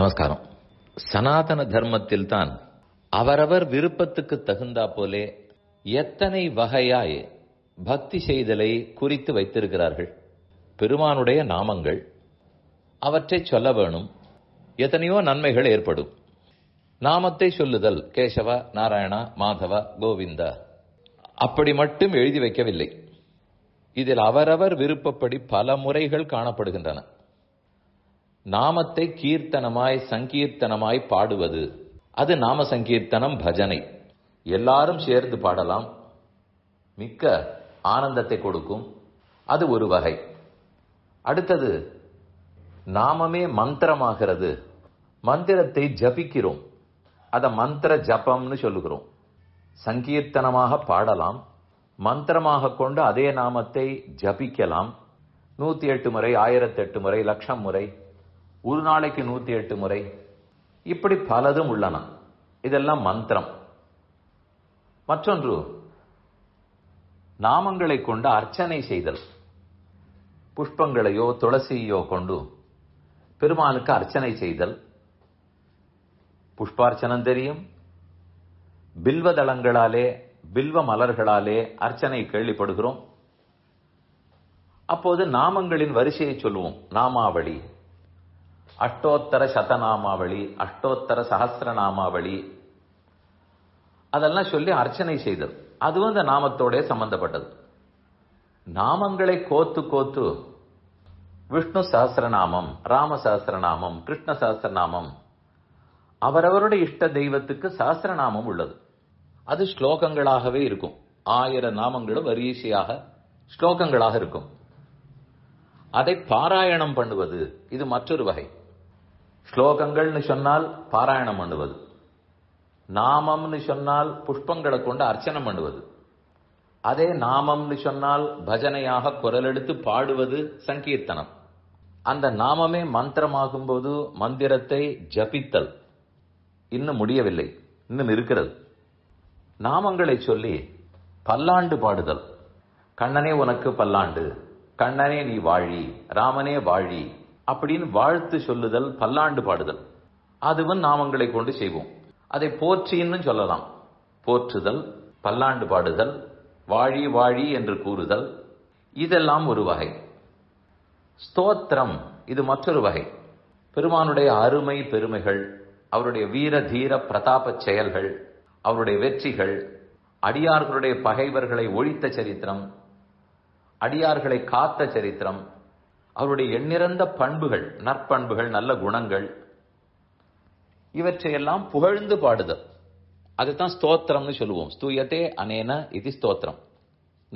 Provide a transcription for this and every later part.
நமஸ்காரம் சனாதன தர்மத்தில் தான் அவரவர் விருப்பத்துக்கு தகுந்தா போலே எத்தனை வகையாய் பக்தி செய்தலை குறித்து வைத்திருக்கிறார்கள் பெருமானுடைய நாமங்கள் அவற்றை சொல்ல வேணும் எத்தனையோ நன்மைகள் ஏற்படும் நாமத்தை சொல்லுதல் கேசவ நாராயணா மாதவ கோவிந்தா அப்படி மட்டும் எழுதி வைக்கவில்லை இதில் அவரவர் விருப்பப்படி பல முறைகள் காணப்படுகின்றன நாமத்தை கீர்த்தனமாய் சங்கீர்த்தனமாய் பாடுவது அது நாம சங்கீர்த்தனம் பஜனை எல்லாரும் சேர்ந்து பாடலாம் மிக்க ஆனந்தத்தை கொடுக்கும் அது ஒரு வகை அடுத்தது நாமமே மந்திரமாகிறது மந்திரத்தை ஜபிக்கிறோம் அதை மந்திர ஜபம்னு சொல்லுகிறோம் சங்கீர்த்தனமாக பாடலாம் மந்திரமாக கொண்டு அதே நாமத்தை ஜபிக்கலாம் நூத்தி எட்டு முறை ஆயிரத்தி எட்டு முறை லட்சம் முறை ஒரு நாளைக்கு நூற்றி எட்டு முறை இப்படி பலதும் உள்ளன இதெல்லாம் மந்திரம் மற்றொன்று நாமங்களை கொண்டு அர்ச்சனை செய்தல் புஷ்பங்களையோ துளசியோ கொண்டு பெருமானுக்கு அர்ச்சனை செய்தல் புஷ்பார்ச்சனம் தெரியும் பில்வதளங்களாலே பில்வ மலர்களாலே அர்ச்சனை கேள்விப்படுகிறோம் அப்போது நாமங்களின் வரிசையை சொல்லுவோம் நாமாவளி அஷ்டோத்தர சதநாமாவளி அஷ்டோத்தர சகசிரநாமாவளி அதெல்லாம் சொல்லி அர்ச்சனை செய்தது அதுவும் அந்த நாமத்தோடே சம்பந்தப்பட்டது நாமங்களை கோத்து கோத்து விஷ்ணு சகசிரநாமம் ராம சகசிரநாமம் கிருஷ்ண சகசிரநாமம் அவரவருடைய இஷ்ட தெய்வத்துக்கு சகசிரநாமம் உள்ளது அது ஸ்லோகங்களாகவே இருக்கும் ஆயிரம் நாமங்களும் வரிசையாக ஸ்லோகங்களாக இருக்கும் அதை பாராயணம் பண்ணுவது இது மற்றொரு வகை ஸ்லோகங்கள்னு சொன்னால் பாராயணம் பண்ணுவது நாமம்னு சொன்னால் புஷ்பங்களை கொண்டு அர்ச்சனை பண்ணுவது அதே நாமம்னு சொன்னால் பஜனையாக குரல் எடுத்து பாடுவது சங்கீர்த்தனம் அந்த நாமமே மந்திரமாகும்போது மந்திரத்தை ஜபித்தல் இன்னும் முடியவில்லை இன்னும் இருக்கிறது நாமங்களை சொல்லி பல்லாண்டு பாடுதல் கண்ணனே உனக்கு பல்லாண்டு கண்ணனே நீ வாழி ராமனே வாழி அப்படின்னு வாழ்த்து சொல்லுதல் பல்லாண்டு பாடுதல் அதுவும் நாமங்களை கொண்டு செய்வோம் அதை போற்றின்னு சொல்லலாம் போற்றுதல் பல்லாண்டு பாடுதல் வாழி வாழி என்று கூறுதல் இதெல்லாம் ஒரு வகை ஸ்தோத்திரம் இது மற்றொரு வகை பெருமானுடைய அருமை பெருமைகள் அவருடைய வீர தீர பிரதாப செயல்கள் அவருடைய வெற்றிகள் அடியார்களுடைய பகைவர்களை ஒழித்த சரித்திரம் அடியார்களை காத்த சரித்திரம் அவருடைய எண்ணிறந்த பண்புகள் நற்பண்புகள் நல்ல குணங்கள் இவற்றையெல்லாம் புகழ்ந்து பாடுதல் அதுதான் ஸ்தோத்திரம்னு சொல்லுவோம் ஸ்தூயத்தே அனேன இது ஸ்தோத்திரம்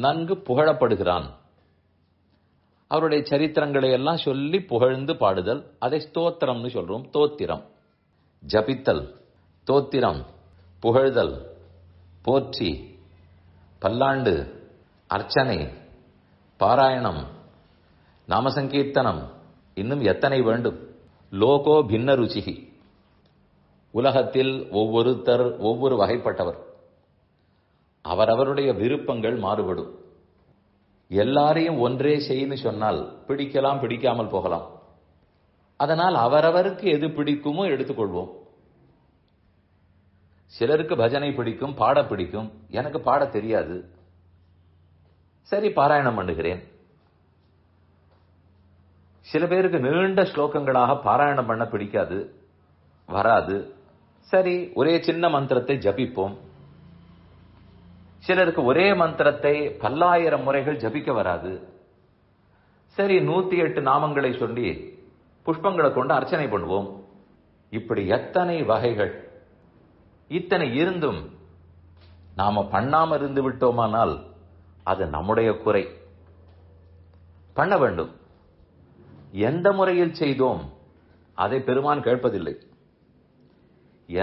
நன்கு புகழப்படுகிறான் அவருடைய சரித்திரங்களை எல்லாம் சொல்லி புகழ்ந்து பாடுதல் அதை ஸ்தோத்திரம்னு சொல்றோம் தோத்திரம் ஜபித்தல் தோத்திரம் புகழ்தல் போற்றி பல்லாண்டு அர்ச்சனை பாராயணம் நாமசங்கீர்த்தனம் இன்னும் எத்தனை வேண்டும் லோகோ பின்ன ருச்சிகி உலகத்தில் ஒவ்வொருத்தர் ஒவ்வொரு வகைப்பட்டவர் அவரவருடைய விருப்பங்கள் மாறுபடும் எல்லாரையும் ஒன்றே செய்யு சொன்னால் பிடிக்கலாம் பிடிக்காமல் போகலாம் அதனால் அவரவருக்கு எது பிடிக்குமோ எடுத்துக்கொள்வோம் சிலருக்கு பஜனை பிடிக்கும் பாட பிடிக்கும் எனக்கு பாட தெரியாது சரி பாராயணம் பண்ணுகிறேன் சில பேருக்கு நீண்ட ஸ்லோகங்களாக பாராயணம் பண்ண பிடிக்காது வராது சரி ஒரே சின்ன மந்திரத்தை ஜபிப்போம் சிலருக்கு ஒரே மந்திரத்தை பல்லாயிரம் முறைகள் ஜபிக்க வராது சரி நூத்தி எட்டு நாமங்களை சொல்லி புஷ்பங்களை கொண்டு அர்ச்சனை பண்ணுவோம் இப்படி எத்தனை வகைகள் இத்தனை இருந்தும் நாம பண்ணாம இருந்து விட்டோமானால் அது நம்முடைய குறை பண்ண வேண்டும் எந்த முறையில் செய்தோம் அதை பெருமான் கேட்பதில்லை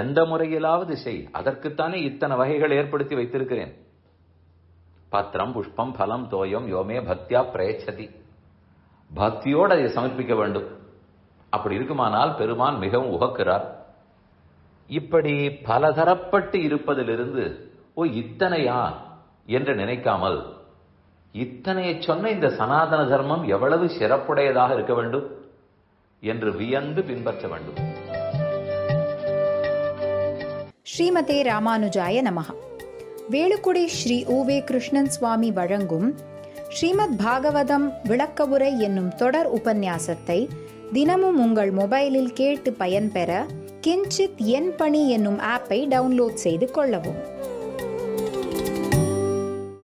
எந்த முறையிலாவது செய் அதற்குத்தானே இத்தனை வகைகள் ஏற்படுத்தி வைத்திருக்கிறேன் பத்திரம் புஷ்பம் பலம் தோயம் யோமே பக்தியா பிரயச்சதி பக்தியோடு அதை சமர்ப்பிக்க வேண்டும் அப்படி இருக்குமானால் பெருமான் மிகவும் உகக்கிறார் இப்படி பலதரப்பட்டு இருப்பதிலிருந்து ஓ இத்தனையா என்று நினைக்காமல் இத்தனையை சொன்ன இந்த சனாதன தர்மம் எவ்வளவு சிறப்புடையதாக இருக்க வேண்டும் என்று வியந்து பின்பற்ற வேண்டும் ஸ்ரீமதே ராமானுஜாய நமகா வேலுக்குடி ஸ்ரீ வே கிருஷ்ணன் சுவாமி வழங்கும் ஸ்ரீமத் பாகவதம் விளக்கவுரை என்னும் தொடர் உபன்யாசத்தை தினமும் உங்கள் மொபைலில் கேட்டு பயன்பெற கிஞ்சித் என் பணி என்னும் ஆப்பை டவுன்லோட் செய்து கொள்ளவும்